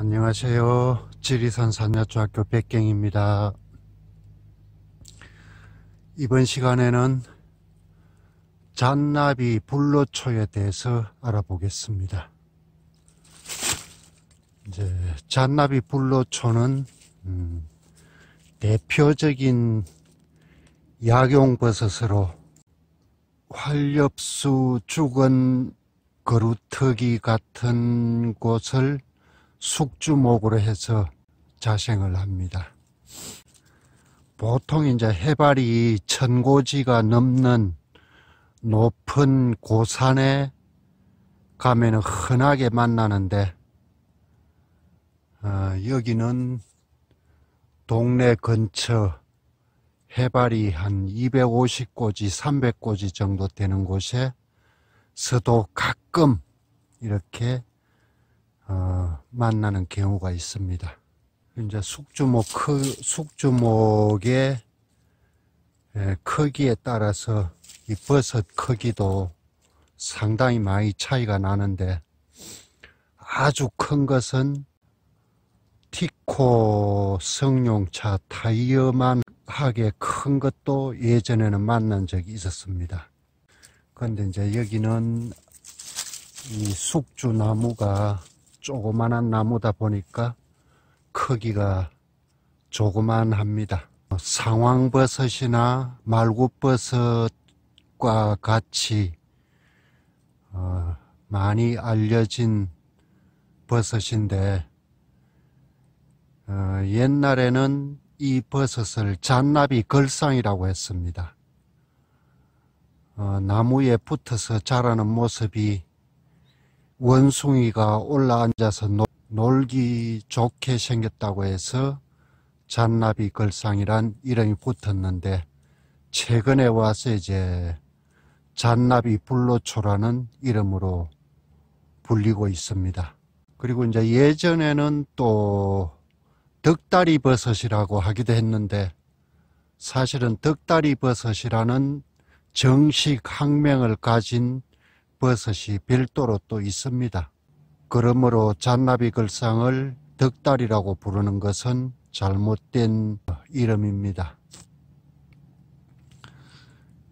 안녕하세요. 지리산 산야초학교 백경입니다. 이번 시간에는 잔나비 불로초에 대해서 알아보겠습니다. 이제 잔나비 불로초는 음, 대표적인 약용버섯으로 활엽수 죽은 거루터기 같은 곳을 숙주목으로 해서 자생을 합니다. 보통 이제 해발이 천고지가 넘는 높은 고산에 가면은 흔하게 만나는데 어, 여기는 동네 근처 해발이 한 250고지, 300고지 정도 되는 곳에 서도 가끔 이렇게 어, 만나는 경우가 있습니다. 이제 숙주목 크, 숙주목의 크기에 따라서 이 버섯 크기도 상당히 많이 차이가 나는데 아주 큰 것은 티코 승용차 타이어만 하게 큰 것도 예전에는 만난 적이 있었습니다. 그런데 이제 여기는 이 숙주나무가 조그만한 나무다 보니까 크기가 조그만합니다. 상황버섯이나 말굽버섯과 같이 어, 많이 알려진 버섯인데 어, 옛날에는 이 버섯을 잔나비 걸상이라고 했습니다. 어, 나무에 붙어서 자라는 모습이 원숭이가 올라앉아서 놀기 좋게 생겼다고 해서 잔나비 걸상이란 이름이 붙었는데 최근에 와서 이제 잔나비 불로초라는 이름으로 불리고 있습니다. 그리고 이제 예전에는 또 덕다리 버섯이라고 하기도 했는데 사실은 덕다리 버섯이라는 정식 학명을 가진 버섯이 별도로 또 있습니다. 그러므로 잔나비 글상을 덕달이라고 부르는 것은 잘못된 이름입니다.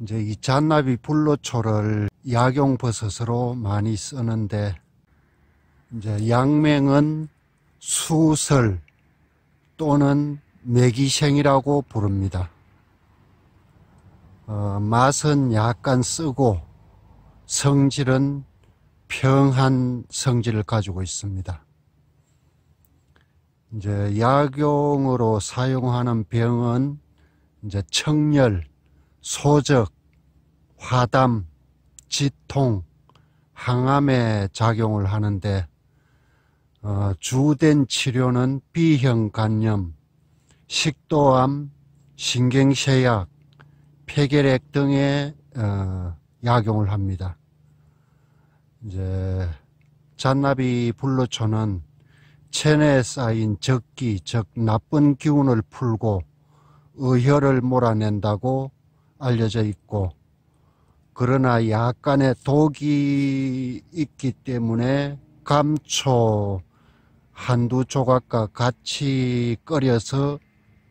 이제 이 잔나비 불로초를 약용버섯으로 많이 쓰는데 이제 양맹은 수설 또는 매기생이라고 부릅니다. 어, 맛은 약간 쓰고 성질은 평한 성질을 가지고 있습니다. 이제 약용으로 사용하는 병은 이제 청열, 소적, 화담, 지통, 항암에 작용을 하는데 어, 주된 치료는 B형 간염, 식도암, 신경쇠약, 폐결핵 등의 어, 약용을 합니다. 이제 잔나비 불로초는 체내에 쌓인 적기, 즉 나쁜 기운을 풀고 의혈을 몰아낸다고 알려져 있고 그러나 약간의 독이 있기 때문에 감초 한두 조각과 같이 끓여서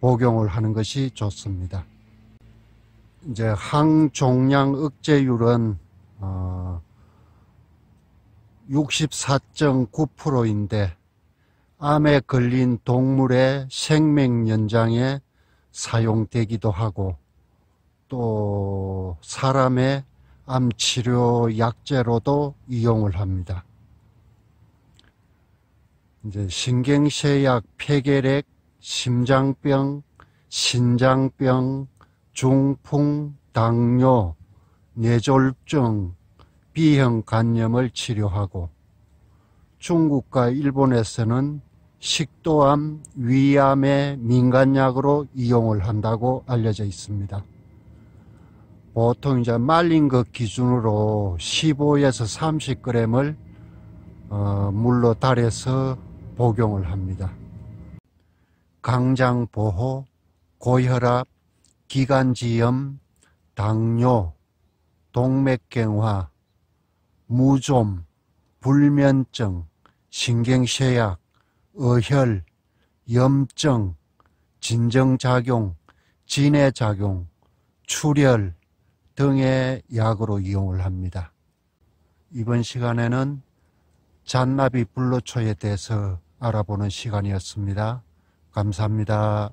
복용을 하는 것이 좋습니다. 이제 항종양 억제율은 어 64.9%인데 암에 걸린 동물의 생명 연장에 사용되기도 하고 또 사람의 암 치료 약제로도 이용을 합니다. 이제 신경쇠약, 폐결핵, 심장병, 신장병, 중풍, 당뇨, 뇌졸중, B형 간염을 치료하고 중국과 일본에서는 식도암, 위암의 민간약으로 이용을 한다고 알려져 있습니다. 보통 이제 말린 것 기준으로 15에서 30g을 어, 물로 달해서 복용을 합니다. 강장 보호, 고혈압, 기관지염, 당뇨, 동맥경화, 무좀, 불면증, 신경쇠약, 어혈, 염증, 진정작용, 진해작용, 출혈 등의 약으로 이용을 합니다. 이번 시간에는 잔나비 불로초에 대해서 알아보는 시간이었습니다. 감사합니다.